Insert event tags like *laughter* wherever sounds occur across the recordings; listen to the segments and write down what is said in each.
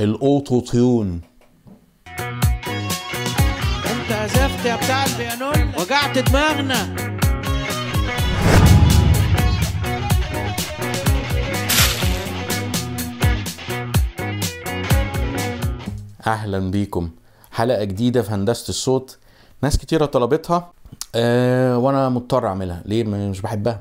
الاوتو تيون انت عزفت يا بتاع البيانون وجعت دماغنا اهلا بيكم حلقه جديده في هندسه الصوت ناس كتيره طلبتها أه وانا مضطر اعملها ليه مش بحبها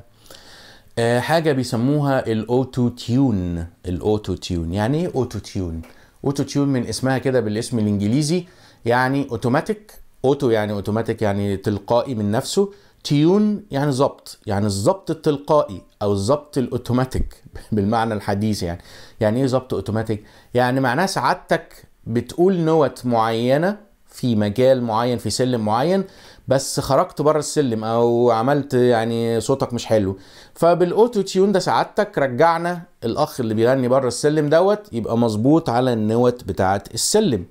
أه حاجه بيسموها الاوتو تيون الاوتو تيون يعني ايه اوتو تيون اوتو تيون من اسمها كده بالاسم الانجليزي يعني اوتوماتيك اوتو يعني اوتوماتيك يعني تلقائي من نفسه تيون يعني ظبط يعني الظبط التلقائي او الظبط الاوتوماتيك *laughs* بالمعنى الحديث يعني يعني ايه ظبط اوتوماتيك يعني معناه سعادتك بتقول نوت معينه في مجال معين في سلم معين بس خرجت بره السلم او عملت يعني صوتك مش حلو فبالاوتو تيون ده سعادتك رجعنا الاخ اللي بيغني بره السلم دوت يبقى مظبوط على النوت بتاعت السلم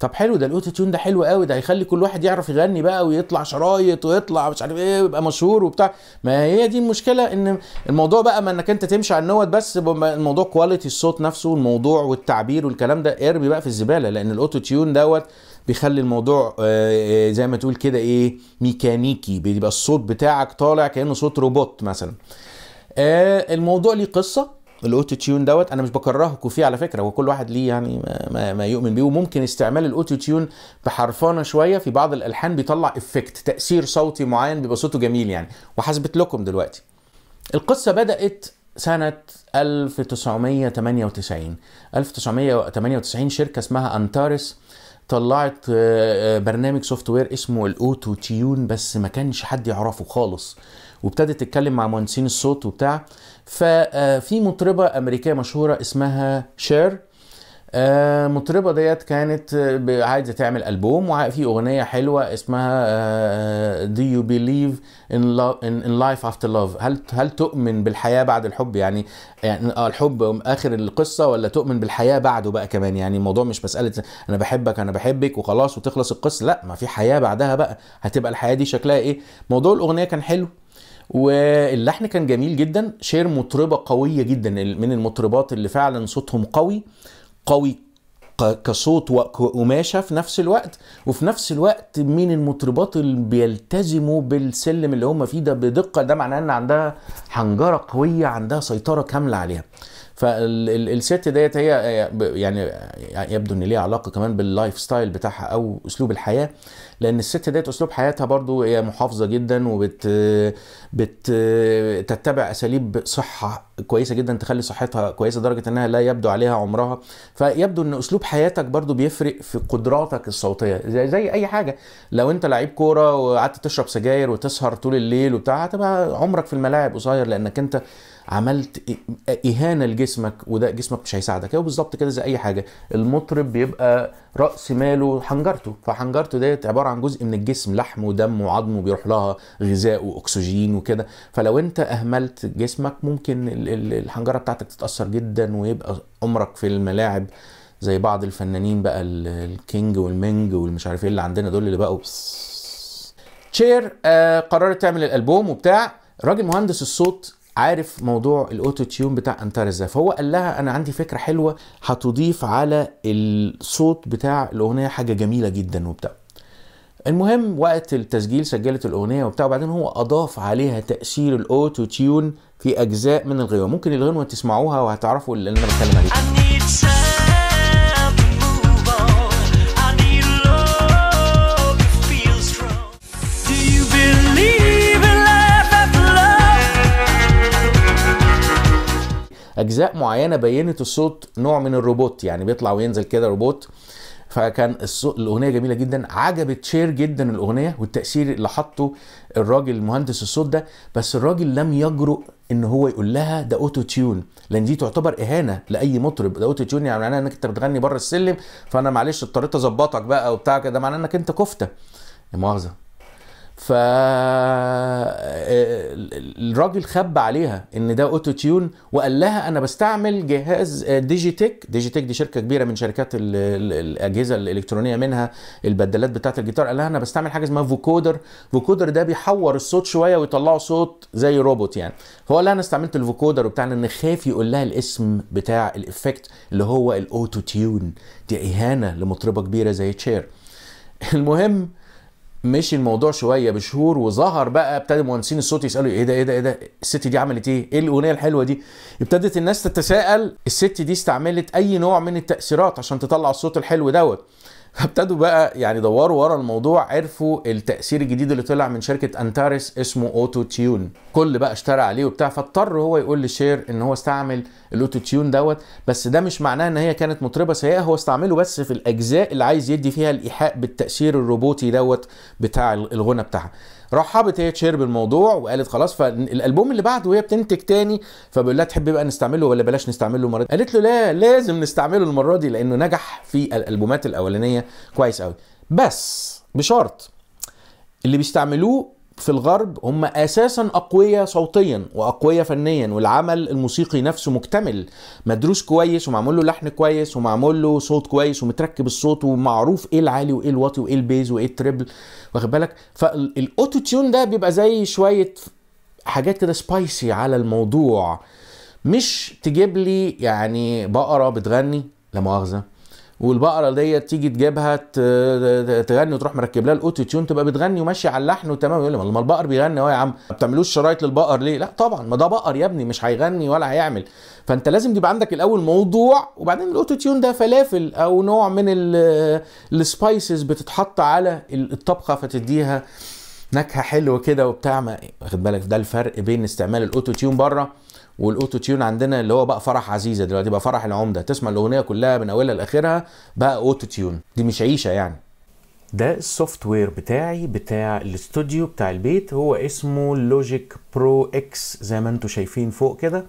طب حلو ده الاوتو تيون ده حلو قوي ده هيخلي كل واحد يعرف يغني بقى ويطلع شرايط ويطلع مش عارف ايه ويبقى مشهور وبتاع ما هي دي المشكله ان الموضوع بقى ما انك انت تمشي على النوت بس الموضوع كواليتي الصوت نفسه والموضوع والتعبير والكلام ده ارمي بقى في الزباله لان الاوتو تيون دوت بيخلي الموضوع آه، آه، زي ما تقول كده ايه ميكانيكي بيبقى الصوت بتاعك طالع كانه صوت روبوت مثلا آه، الموضوع ليه قصه الاوتو تيون دوت انا مش بكرهكم فيه على فكره هو كل واحد ليه يعني ما, ما يؤمن بيه وممكن استعمال الاوتو تيون بحرفانه شويه في بعض الالحان بيطلع افكت تاثير صوتي معين بيبقى صوته جميل يعني وحسبت لكم دلوقتي القصه بدات سنة 1998 1998 شركة اسمها أنتارس طلعت آه، آه، برنامج سوفت وير اسمه الأوتو تيون بس ما كانش حد يعرفه خالص وابتدت تتكلم مع مهندسين الصوت وبتاع ففي آه، مطربه امريكيه مشهوره اسمها شير آه، مطربه ديت كانت آه، عايزه تعمل البوم وفي اغنيه حلوه اسمها Do you believe in, love, in, in life after love هل هل تؤمن بالحياه بعد الحب يعني يعني الحب اخر القصه ولا تؤمن بالحياه بعده بقى كمان يعني الموضوع مش مساله انا بحبك انا بحبك وخلاص وتخلص القصه لا ما في حياه بعدها بقى هتبقى الحياه دي شكلها ايه موضوع الاغنيه كان حلو واللحن كان جميل جدا شير مطربه قويه جدا من المطربات اللي فعلا صوتهم قوي قوي كصوت وقماشه في نفس الوقت وفي نفس الوقت من المطربات اللي بيلتزموا بالسلم اللي هم فيه ده بدقه ده معناه ان عندها حنجره قويه عندها سيطره كامله عليها فالست ديت هي يعني يبدو ان ليها علاقه كمان باللايف ستايل بتاعها او اسلوب الحياه لان الست ديت اسلوب حياتها برضو هي محافظه جدا وبت بت تتبع اساليب صحه كويسه جدا تخلي صحتها كويسه لدرجه انها لا يبدو عليها عمرها فيبدو ان اسلوب حياتك برضو بيفرق في قدراتك الصوتيه زي, زي اي حاجه لو انت لعيب كوره وقعدت تشرب سجاير وتسهر طول الليل وبتاع هتبقى عمرك في الملاعب قصير لانك انت عملت اهانه لجسمك وده جسمك مش هيساعدك هو بالظبط كده زي اي حاجه المطرب بيبقى راس ماله حنجرته فحنجرته ديت عباره عن جزء من الجسم لحم ودم وعظم وبيروح لها غذاء واكسجين وكده فلو انت اهملت جسمك ممكن الحنجره بتاعتك تتاثر جدا ويبقى عمرك في الملاعب زي بعض الفنانين بقى الكينج والمنج والمش عارف ايه اللي عندنا دول اللي بقوا تشير آه قررت تعمل الالبوم وبتاع راجل مهندس الصوت عارف موضوع الاوتو تيون بتاع ازاي فهو قال لها انا عندي فكره حلوه هتضيف على الصوت بتاع الاغنيه حاجه جميله جدا وبتاع المهم وقت التسجيل سجلت الاغنيه وبتاع وبعدين هو اضاف عليها تاثير الاوتو تيون في اجزاء من الغنوه ممكن الغنوه تسمعوها وهتعرفوا اللي انا بتكلم عليه اجزاء معينه بينت الصوت نوع من الروبوت يعني بيطلع وينزل كده روبوت فكان الصوت الاغنيه جميله جدا عجبت شير جدا الاغنيه والتاثير اللي حطه الراجل مهندس الصوت ده بس الراجل لم يجرؤ ان هو يقول لها ده اوتو تيون لان دي تعتبر اهانه لاي مطرب ده اوتو تيون يعني معناها انك انت بتغني بره السلم فانا معلش اضطريت اظبطك بقى وبتاع كده معناه انك انت كفته مؤاخذه الراجل خبى عليها ان ده اوتو تيون وقال لها انا بستعمل جهاز ديجيتك ديجيتك دي شركه كبيره من شركات الاجهزه الالكترونيه منها البدلات بتاعه الجيتار قال لها انا بستعمل حاجه اسمها فوكودر فوكودر ده بيحور الصوت شويه ويطلعه صوت زي روبوت يعني فهو قال انا استعملت الفوكودر وبتاع لان خاف يقول لها الاسم بتاع الافكت اللي هو الاوتو تيون دي اهانه لمطربه كبيره زي تشير المهم مشي الموضوع شويه بشهور وظهر بقى ابتدى مهندسين الصوت يسالوا ايه ده ايه ده ايه ده الست دي عملت ايه ايه الاغنيه الحلوه دي ابتدت الناس تتساءل الست دي استعملت اي نوع من التاثيرات عشان تطلع الصوت الحلو دوت ابتدوا بقى يعني دوروا ورا الموضوع عرفوا التاثير الجديد اللي طلع من شركه انتاريس اسمه اوتو تيون كل بقى اشترى عليه وبتاع فاضطر هو يقول لشير ان هو استعمل الاوتو تيون دوت بس ده مش معناه ان هي كانت مطربه سيئه هو استعمله بس في الاجزاء اللي عايز يدي فيها الايحاء بالتاثير الروبوتي دوت بتاع الغنى بتاعها رحبت هي تشير بالموضوع وقالت خلاص فالالبوم اللي بعده وهي بتنتج تاني فبيقول لها تحب بقى نستعمله ولا بلاش نستعمله المره دي قالت له لا لازم نستعمله المره دي لانه نجح في الالبومات الاولانيه كويس قوي بس بشرط اللي بيستعملوه في الغرب هم اساسا اقوياء صوتيا واقوياء فنيا والعمل الموسيقي نفسه مكتمل مدروس كويس ومعمول له لحن كويس ومعمول له صوت كويس ومتركب الصوت ومعروف ايه العالي وايه الواطي وايه البيز وايه التريبل واخد بالك فالاوتو تيون ده بيبقى زي شويه حاجات كده سبايسي على الموضوع مش تجيب لي يعني بقره بتغني لا مؤاخذه والبقره ديت تيجي تجيبها تغني وتروح مركب لها الاوتو تيون تبقى بتغني وماشيه على اللحن وتمام يقول لي ما البقر بيغني اهو يا عم ما بتعملوش شرايط للبقر ليه؟ لا طبعا ما ده بقر يا ابني مش هيغني ولا هيعمل فانت لازم يبقى عندك الاول موضوع وبعدين الاوتو تيون ده فلافل او نوع من السبايسز بتتحط على الطبخه فتديها نكهه حلوه كده وبتاع واخد بالك ده الفرق بين استعمال الاوتو تيون بره والاوتو تيون عندنا اللي هو بقى فرح عزيزه دلوقتي بقى فرح العمده تسمع الاغنيه كلها من اولها لاخرها بقى اوتو تيون دي مش عيشه يعني ده السوفت وير بتاعي بتاع الاستوديو بتاع البيت هو اسمه لوجيك برو اكس زي ما انتم شايفين فوق كده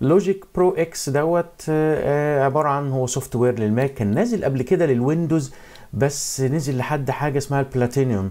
لوجيك برو اكس دوت آه، آه، عباره عن هو سوفت وير للماك كان نازل قبل كده للويندوز بس نزل لحد حاجه اسمها البلاتينيوم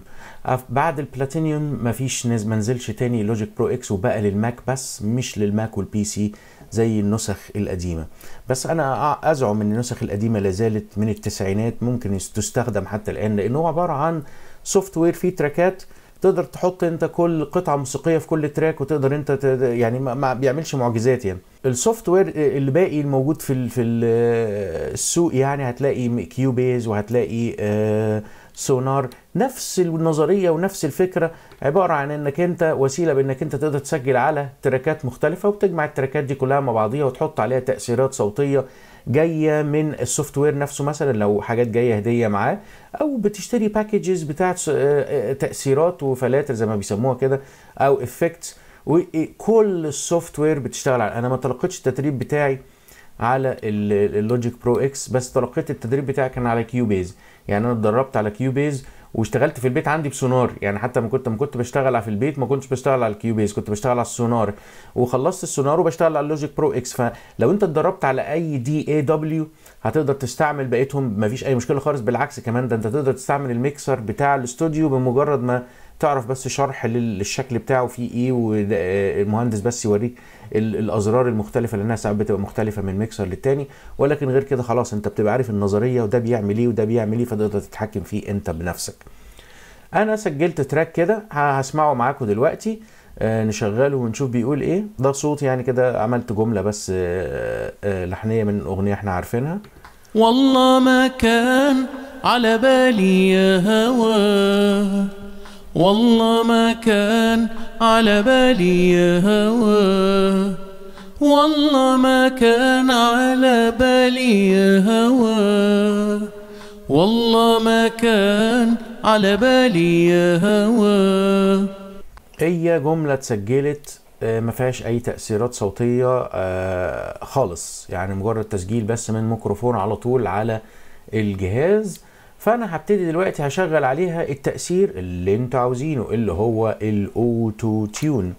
بعد البلاتينيوم مفيش ما نزلش تاني لوجيك برو اكس وبقى للماك بس مش للماك والبي سي زي النسخ القديمة بس أنا أزعم أن النسخ القديمة لازالت من التسعينات ممكن تستخدم حتى الآن لأنه هو عبارة عن سوفت وير فيه تراكات تقدر تحط انت كل قطعه موسيقيه في كل تراك وتقدر انت يعني ما, بيعملش معجزات يعني السوفت وير اللي باقي الموجود في في السوق يعني هتلاقي كيو بيز وهتلاقي آه سونار نفس النظريه ونفس الفكره عباره عن انك انت وسيله بانك انت تقدر تسجل على تراكات مختلفه وتجمع التراكات دي كلها مع بعضيها وتحط عليها تاثيرات صوتيه جايه من السوفت وير نفسه مثلا لو حاجات جايه هديه معاه او بتشتري باكجز بتاعه آه، آه، تاثيرات وفلاتر زي ما بيسموها كده او افكتس وكل السوفت وير بتشتغل على انا ما تلقيتش التدريب بتاعي على اللوجيك برو اكس بس تلقيت التدريب بتاعي كان على كيو بيز يعني انا اتدربت على كيو بيز واشتغلت في البيت عندي بسونار يعني حتى ما كنت ما كنت بشتغل في البيت ما كنتش بشتغل على الكيو بيز كنت بشتغل على السونار وخلصت السونار وبشتغل على اللوجيك برو اكس فلو انت اتدربت على اي دي اي دبليو هتقدر تستعمل بقيتهم مفيش اي مشكله خالص بالعكس كمان ده انت تقدر تستعمل الميكسر بتاع الاستوديو بمجرد ما تعرف بس شرح للشكل بتاعه فيه ايه والمهندس بس يوريك الازرار المختلفه لانها ساعات بتبقى مختلفه من ميكسر للتاني ولكن غير كده خلاص انت بتبقى عارف النظريه وده بيعمل ايه وده بيعمل ايه فتقدر تتحكم فيه انت بنفسك انا سجلت تراك كده هسمعه معاكم دلوقتي آه نشغله ونشوف بيقول ايه ده صوت يعني كده عملت جمله بس آه آه لحنيه من اغنيه احنا عارفينها والله ما كان على بالي يا هواه والله ما كان على بالي يا هوى والله ما كان على بالي يا هوى والله ما كان على بالي يا هوى هي جملة اتسجلت آه، ما فيهاش اي تأثيرات صوتية آه، خالص يعني مجرد تسجيل بس من ميكروفون على طول على الجهاز فانا هبتدي دلوقتي هشغل عليها التأثير اللي انتوا عاوزينه اللي هو الاوتو تيون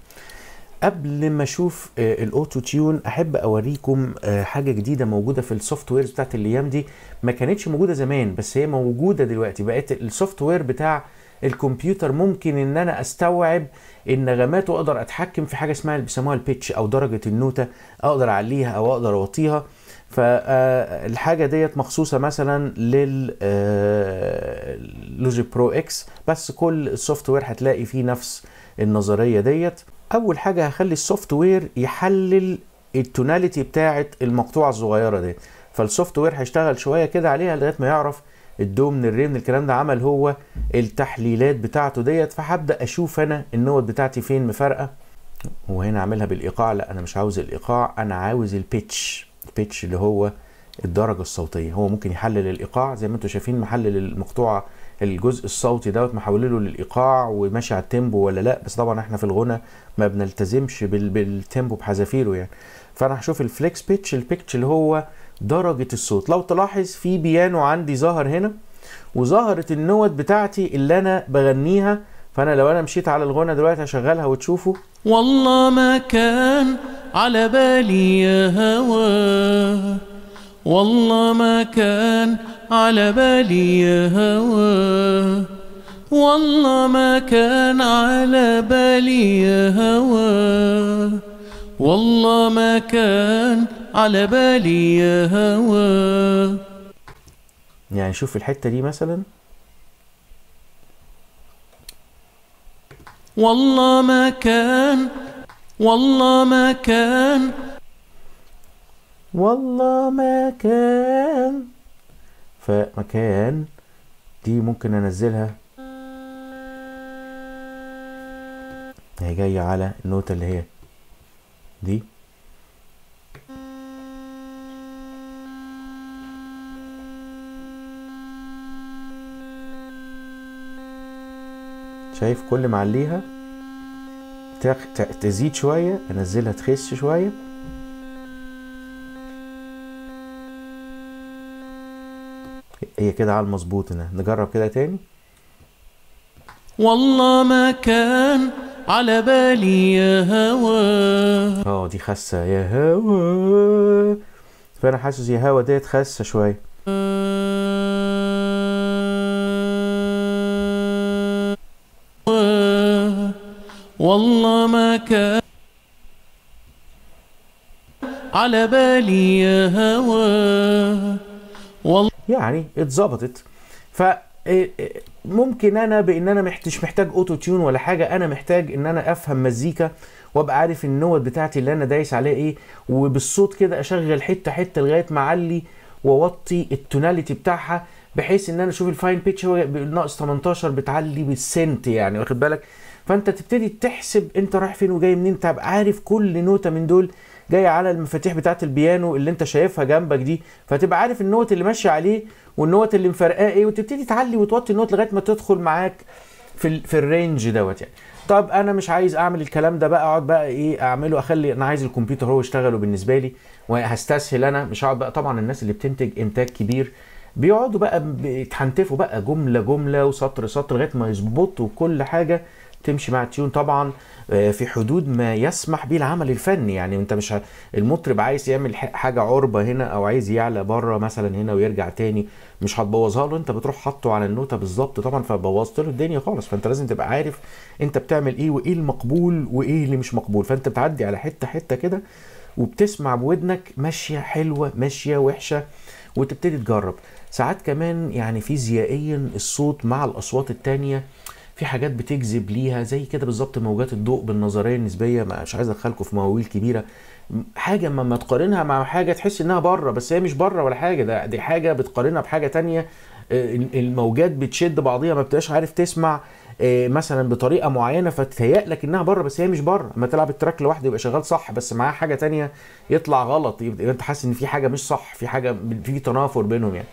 قبل ما اشوف آه، الاوتو تيون احب اوريكم آه، حاجه جديده موجوده في السوفت ويرز بتاعت الايام دي ما كانتش موجوده زمان بس هي موجوده دلوقتي بقت السوفت وير بتاع الكمبيوتر ممكن ان انا استوعب النغمات واقدر اتحكم في حاجه اسمها اللي بيسموها البيتش او درجه النوته اقدر اعليها او اقدر اوطيها فالحاجة آه، ديت مخصوصة مثلا لللوجيك برو اكس بس كل السوفت وير هتلاقي فيه نفس النظرية ديت اول حاجة هخلي السوفت وير يحلل التوناليتي بتاعة المقطوعة الصغيرة دي فالسوفت وير هيشتغل شوية كده عليها لغاية ما يعرف الدو من الري من الكلام ده عمل هو التحليلات بتاعته ديت فهبدا اشوف انا النوت بتاعتي فين مفارقه وهنا اعملها بالايقاع لا انا مش عاوز الايقاع انا عاوز البيتش بيتش اللي هو الدرجه الصوتيه هو ممكن يحلل الايقاع زي ما انتم شايفين محلل المقطوعه الجزء الصوتي دوت محوله للايقاع وماشي على التيمبو ولا لا بس طبعا احنا في الغنى ما بنلتزمش بالتيمبو بحذافيره يعني فانا هشوف الفليكس بيتش البيتش اللي هو درجه الصوت لو تلاحظ في بيانو عندي ظهر هنا وظهرت النوت بتاعتي اللي انا بغنيها فانا لو انا مشيت على الغنى دلوقتي هشغلها وتشوفوا والله ما كان على بالي يا هوى والله ما كان على بالي يا هوى والله ما كان على بالي يا هوى والله ما كان على بالي يا هوى يعني شوف الحتة دي مثلا والله ما كان والله ما كان والله ما كان فمكان دي ممكن انزلها هي جايه على النوتة اللي هي دي شايف كل ما عليها تزيد شوية انزلها تخس شوية هي كده على المظبوط هنا نجرب كده تاني والله ما كان على بالي يا هوا اه دي خاسة يا هوا فانا حاسس يا هوا ديت خاسة شوية على بالي يا هوى والله يعني اتظبطت ف إيه، إيه، ممكن انا بان انا مش محتاج اوتو تيون ولا حاجه انا محتاج ان انا افهم مزيكا وابقى عارف النوت بتاعتي اللي انا دايس عليها ايه وبالصوت كده اشغل حته حته لغايه ما اعلي واوطي التوناليتي بتاعها بحيث ان انا اشوف الفاين بيتش هو ناقص 18 بتعلي بالسنت يعني واخد بالك فانت تبتدي تحسب انت رايح فين وجاي منين تبقى عارف كل نوته من دول جاي على المفاتيح بتاعه البيانو اللي انت شايفها جنبك دي فتبقى عارف النوت اللي ماشي عليه والنوت اللي مفرقاه ايه وتبتدي تعلي وتوطي النوت لغايه ما تدخل معاك في الـ في الرينج دوت يعني طب انا مش عايز اعمل الكلام ده بقى اقعد بقى ايه اعمله اخلي انا عايز الكمبيوتر هو يشتغله بالنسبه لي وهستسهل انا مش هقعد بقى طبعا الناس اللي بتنتج انتاج كبير بيقعدوا بقى بيتحنتفوا بقى جمله جمله وسطر سطر لغايه ما يظبطوا كل حاجه تمشي مع التيون طبعا آه، في حدود ما يسمح به العمل الفني يعني انت مش المطرب عايز يعمل حاجه عربه هنا او عايز يعلى بره مثلا هنا ويرجع تاني مش هتبوظها له انت بتروح حاطه على النوته بالظبط طبعا فبوظت له الدنيا خالص فانت لازم تبقى عارف انت بتعمل ايه وايه المقبول وايه اللي مش مقبول فانت بتعدي على حته حته كده وبتسمع بودنك ماشيه حلوه ماشيه وحشه وتبتدي تجرب ساعات كمان يعني فيزيائيا الصوت مع الاصوات التانيه في حاجات بتجذب ليها زي كده بالظبط موجات الضوء بالنظريه النسبيه مش عايز ادخلكم في مواويل كبيره حاجه اما تقارنها مع حاجه تحس انها بره بس هي مش بره ولا حاجه ده دي حاجه بتقارنها بحاجه تانية آه، الموجات بتشد بعضيها ما بتبقاش عارف تسمع آه، مثلا بطريقه معينه فتتهيأ لك انها بره بس هي مش بره اما تلعب التراك لوحده يبقى شغال صح بس معاه حاجه تانية يطلع غلط يبقى انت حاسس ان في حاجه مش صح في حاجه في تنافر بينهم يعني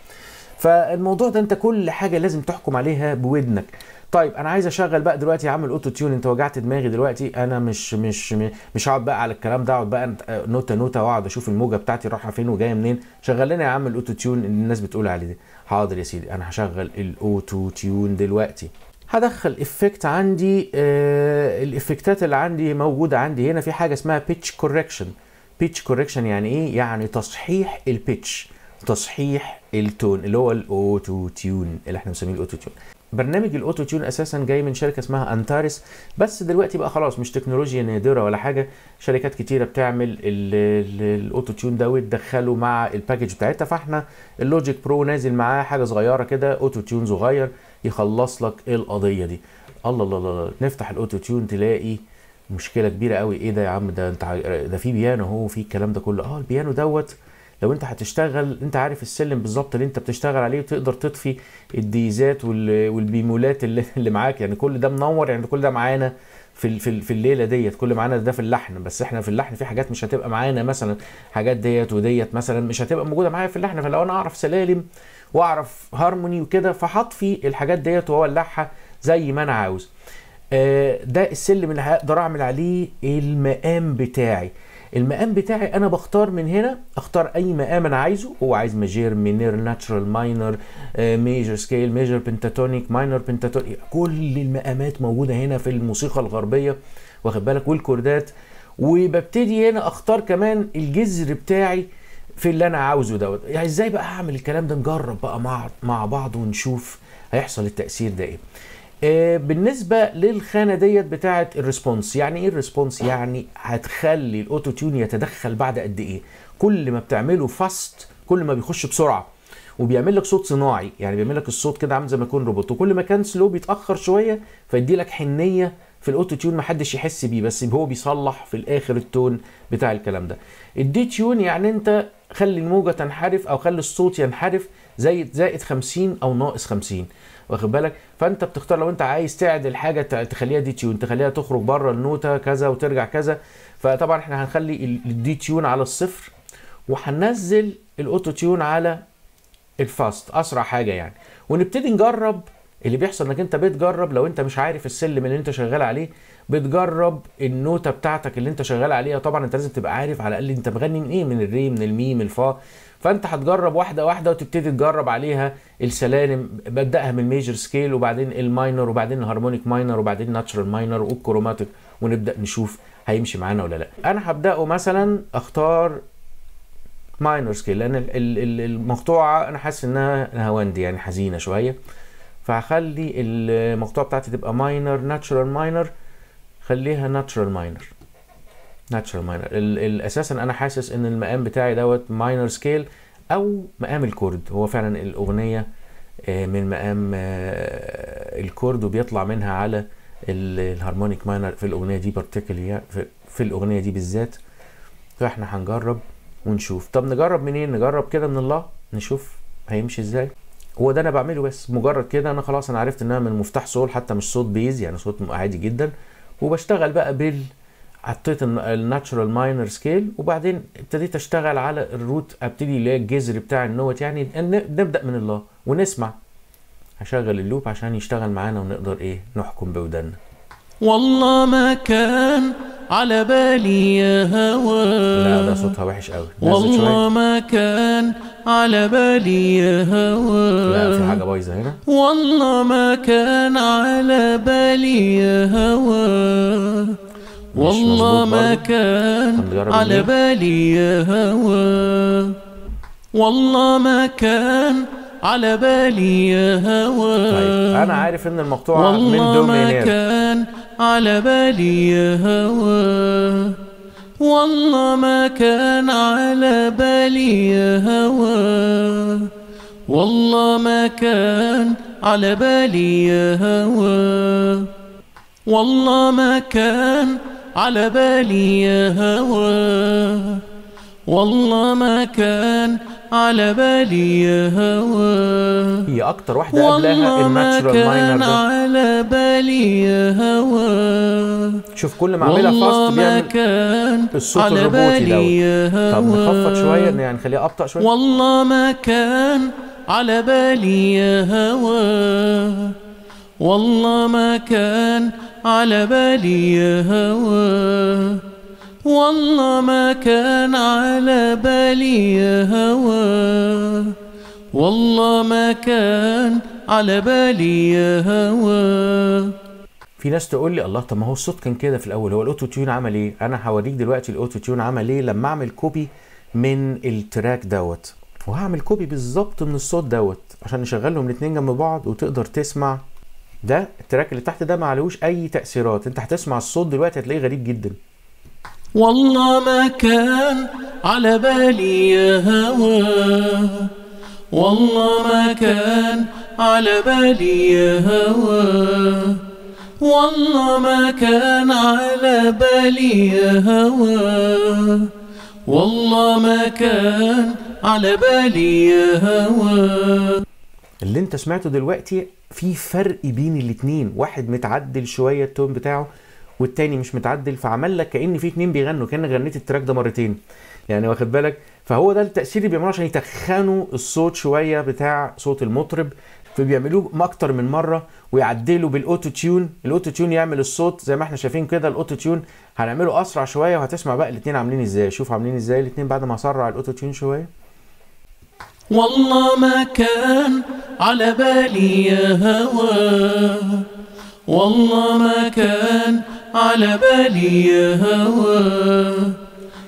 فالموضوع ده انت كل حاجه لازم تحكم عليها بودنك طيب انا عايز اشغل بقى دلوقتي يا عم الاوتو تيون انت وجعت دماغي دلوقتي انا مش مش مش هقعد بقى على الكلام ده اقعد بقى آه، نوتة نوتة واقعد اشوف الموجه بتاعتي رايحه فين وجايه منين شغل لنا يا عم الاوتو تيون اللي الناس بتقول عليه ده حاضر يا سيدي انا هشغل الاوتو تيون دلوقتي هدخل افكت عندي آه الافكتات اللي عندي موجوده عندي هنا في حاجه اسمها بيتش كوركشن بيتش كوركشن يعني ايه يعني تصحيح البيتش تصحيح التون اللي هو الاوتو تيون اللي احنا مسميه الاوتو تيون برنامج الاوتو تيون اساسا جاي من شركه اسمها انتاريس بس دلوقتي بقى خلاص مش تكنولوجيا نادره ولا حاجه شركات كتيره بتعمل الاوتو تيون ده وتدخله مع الباكج بتاعتها فاحنا اللوجيك برو نازل معاه حاجه صغيره كده اوتو تيون صغير يخلص لك القضيه دي الله الله الله نفتح الاوتو تيون تلاقي مشكله كبيره قوي ايه ده يا عم ده انت ده في بيانو اهو في الكلام ده كله اه البيانو دوت لو انت هتشتغل انت عارف السلم بالظبط اللي انت بتشتغل عليه وتقدر تطفي الديزات والبيمولات *laughs* اللي, معاك يعني كل ده منور يعني كل ده معانا في في في الليله ديت كل معانا ده في اللحن بس احنا في اللحن في حاجات مش هتبقى معانا مثلا حاجات ديت وديت مثلا مش هتبقى موجوده معايا في اللحن فلو انا اعرف سلالم واعرف هارموني وكده فهطفي الحاجات ديت واولعها زي ما انا عاوز آه، ده السلم اللي هقدر اعمل عليه المقام بتاعي المقام بتاعي انا بختار من هنا اختار اي مقام انا عايزه هو عايز ماجير مينير ناتشرال ماينر ميجر سكيل ميجر بنتاتونيك ماينر بنتاتونيك كل المقامات موجوده هنا في الموسيقى الغربيه واخد بالك والكوردات وببتدي هنا اختار كمان الجذر بتاعي في اللي انا عاوزه دوت يعني ازاي بقى اعمل الكلام ده نجرب بقى مع مع بعض ونشوف هيحصل التاثير ده ايه آه، بالنسبه للخانه ديت بتاعه الريسبونس يعني ايه الريسبونس يعني هتخلي الاوتو تيون يتدخل بعد قد ايه كل ما بتعمله فاست كل ما بيخش بسرعه وبيعمل لك صوت صناعي يعني بيعمل لك الصوت كده عامل زي ما يكون روبوت وكل ما كان سلو بيتاخر شويه فيدي لك حنيه في الاوتو تيون محدش يحس بيه بس هو بيصلح في الاخر التون بتاع الكلام ده الدي تيون يعني انت خلي الموجه تنحرف او خلي الصوت ينحرف زائد زائد 50 او ناقص 50 واخد بالك فانت بتختار لو انت عايز تعدل حاجه تخليها دي تيون تخليها تخرج بره النوته كذا وترجع كذا فطبعا احنا هنخلي الدي تيون على الصفر وهننزل الاوتو تيون على الفاست اسرع حاجه يعني ونبتدي نجرب اللي بيحصل انك انت بتجرب لو انت مش عارف السلم اللي انت شغال عليه بتجرب النوته بتاعتك اللي انت شغال عليها طبعا انت لازم تبقى عارف على الاقل انت مغني من ايه من الري من المي من الفا فانت هتجرب واحده واحده وتبتدي تجرب عليها السلالم ببداها من الميجر سكيل وبعدين الماينر وبعدين الهارمونيك ماينر وبعدين ناتشرال ماينر والكروماتيك ونبدا نشوف هيمشي معانا ولا لا انا هبداه مثلا اختار ماينر سكيل لان المقطوعه انا حاسس انها هواندي يعني حزينه شويه فهخلي المقطوعه بتاعتي تبقى ماينر ناتشرال ماينر خليها ناتشرال ماينر ناتشرال ماينر اساسا انا حاسس ان المقام بتاعي دوت ماينر سكيل او مقام الكورد هو فعلا الاغنيه آه، من مقام آه، الكورد وبيطلع منها على الهارمونيك ماينر في الاغنيه دي بارتيكلي يعني في الاغنيه دي بالذات فاحنا هنجرب ونشوف طب نجرب منين نجرب كده من الله نشوف هيمشي ازاي هو ده انا بعمله بس مجرد كده انا خلاص انا عرفت ان انا من مفتاح صول حتى مش صوت بيز يعني صوت عادي جدا وبشتغل بقى بال حطيت الناتشورال ماينر سكيل وبعدين ابتديت اشتغل على الروت ابتدي اللي هي الجذر بتاع النوت يعني نبدا من الله ونسمع هشغل اللوب عشان يشتغل معانا ونقدر ايه نحكم بودانا والله ما كان على بالي يا هوى لا ده صوتها وحش قوي والله ما كان على بالي يا هوى لا في حاجه بايظه هنا والله ما كان على بالي يا هوى والله ما كان على بالي يا هوى والله ما كان على بالي يا هوى طيب انا عارف ان المقطوعه من دومينير والله ما كان على بالي هوى والله ما كان على بالي هوى والله ما كان على بالي هوى والله ما كان على بالي هوى والله ما كان على بالي هوا هي اكتر واحده قبلها الناتشورال ماينر ده على بالي هوا شوف كل ما اعملها فاست بيعمل الصوت الروبوتي دوت طب نخفض شويه يعني نخليها ابطا شويه والله ما كان على بالي هوا والله ما كان على بالي هوا والله ما كان على بالي هوى والله ما كان على بالي هوى في ناس تقول لي الله طب ما هو الصوت كان كده في الاول هو الاوتو تيون عمل ايه انا هوريك دلوقتي الاوتو تيون عمل ايه لما اعمل كوبي من التراك دوت وهعمل كوبي بالظبط من الصوت دوت عشان نشغلهم الاثنين جنب بعض وتقدر تسمع ده التراك اللي تحت ده ما عليهوش اي تاثيرات انت هتسمع الصوت دلوقتي هتلاقيه غريب جدا والله ما كان على بالي يا هوى والله ما كان على بالي يا هوى والله ما كان على بالي يا هوى والله ما كان على بالي يا هوى اللي انت سمعته دلوقتي في فرق بين الاتنين واحد متعدل شوية التون بتاعه والتاني مش متعدل فعمل لك كان في اتنين بيغنوا كان غنيت التراك ده مرتين يعني واخد بالك فهو ده التاثير اللي بيعملوه عشان يتخنوا الصوت شويه بتاع صوت المطرب فبيعملوه اكتر من مره ويعدلوا بالاوتو تيون الاوتو تيون يعمل الصوت زي ما احنا شايفين كده الاوتو تيون هنعمله اسرع شويه وهتسمع بقى الاثنين عاملين ازاي شوف عاملين ازاي الاثنين بعد ما اسرع الاوتو تيون شويه والله ما كان على بالي يا هوى والله ما كان على بالي هوى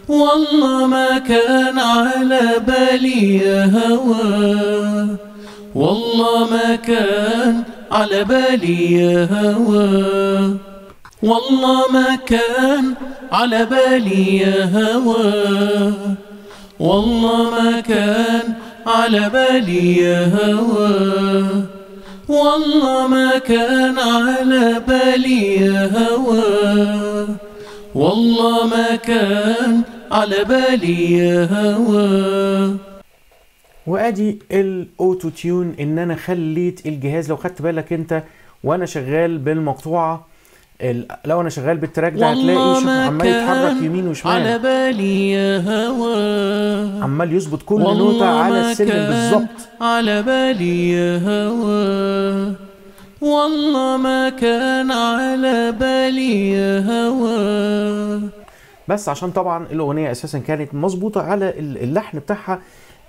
والله ما كان على بالي هوى والله ما كان على بالي هوى والله ما كان على بالي هوى والله ما كان على بالي هوى والله ما كان على بالي هوى والله ما كان على بالي هوى وادي الاوتو تيون ان انا خليت الجهاز لو خدت بالك انت وانا شغال بالمقطوعه لو انا شغال بالتراك ده هتلاقي إيه؟ شوف عمال يتحرك يمين وشمال على بالي يا هوا عمال يظبط كل نوتة على السلم بالظبط على بالي يا هوا والله ما كان على بالي يا هوا بس عشان طبعا الاغنيه اساسا كانت مظبوطه على اللحن بتاعها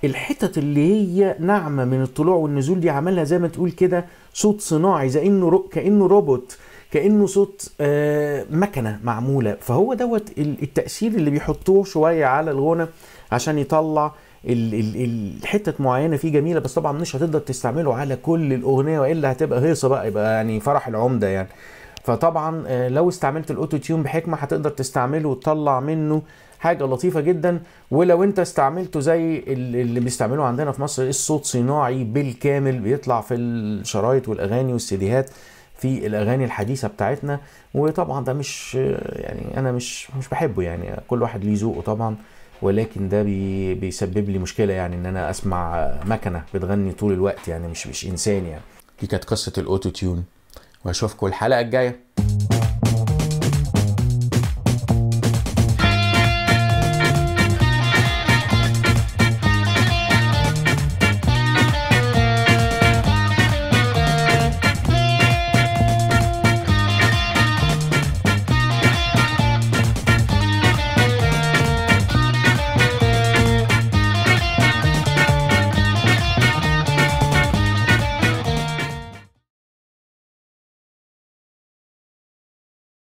الحتت اللي هي ناعمه من الطلوع والنزول دي عملها زي ما تقول كده صوت صناعي زي انه رو كانه روبوت كانه صوت آه، مكنه معموله فهو دوت التاثير اللي بيحطوه شويه على الغنى عشان يطلع الحتة معينة فيه جميلة بس طبعا مش هتقدر تستعمله على كل الأغنية وإلا هتبقى هيصة بقى يبقى يعني فرح العمدة يعني فطبعا آه، لو استعملت الأوتو تيون بحكمة هتقدر تستعمله وتطلع منه حاجة لطيفة جدا ولو انت استعملته زي اللي بيستعملوه عندنا في مصر الصوت صناعي بالكامل بيطلع في الشرايط والأغاني والسيديهات في الاغاني الحديثه بتاعتنا وطبعا ده مش يعني انا مش مش بحبه يعني كل واحد ليه ذوقه طبعا ولكن ده بي بيسبب لي مشكله يعني ان انا اسمع مكنه بتغني طول الوقت يعني مش مش انسان يعني دي كانت قصه الاوتو تيون واشوفكم الحلقه الجايه